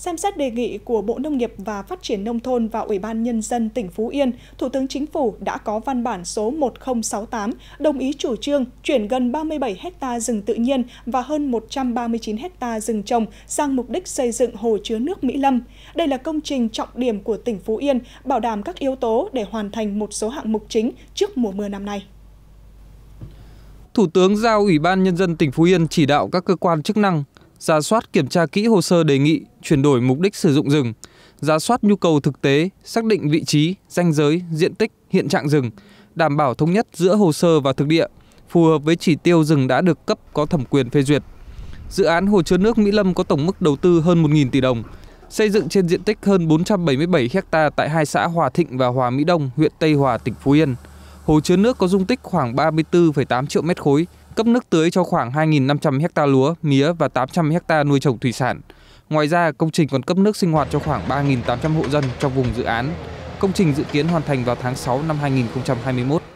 Xem xét đề nghị của Bộ Nông nghiệp và Phát triển Nông thôn và Ủy ban Nhân dân tỉnh Phú Yên, Thủ tướng Chính phủ đã có văn bản số một nghìn sáu mươi tám đồng ý chủ trương chuyển gần ba mươi bảy hecta rừng tự nhiên và hơn một trăm ba mươi chín hecta rừng trồng sang mục đích xây dựng hồ chứa nước Mỹ Lâm. Đây là công trình trọng điểm của tỉnh Phú Yên, bảo đảm các yếu tố để hoàn thành một số hạng mục chính trước mùa mưa năm nay. Thủ tướng giao Ủy ban Nhân dân tỉnh Phú Yên chỉ đạo các cơ quan chức năng ra soát kiểm tra kỹ hồ sơ đề nghị chuyển đổi mục đích sử dụng rừng, ra soát nhu cầu thực tế, xác định vị trí, danh giới, diện tích, hiện trạng rừng, đảm bảo thống nhất giữa hồ sơ và thực địa, phù hợp với chỉ tiêu rừng đã được cấp có thẩm quyền phê duyệt. Dự án hồ chứa nước Mỹ Lâm có tổng mức đầu tư hơn 1.000 tỷ đồng, xây dựng trên diện tích hơn 477 ha tại hai xã Hòa Thịnh và Hòa Mỹ Đông, huyện Tây Hòa, tỉnh Phú Yên. Hồ chứa nước có dung tích khoảng 34,8 triệu mét khối, cấp nước tưới cho khoảng 2.500 ha lúa, mía và 800 ha nuôi trồng thủy sản. Ngoài ra, công trình còn cấp nước sinh hoạt cho khoảng 3.800 hộ dân trong vùng dự án. Công trình dự kiến hoàn thành vào tháng 6 năm 2021.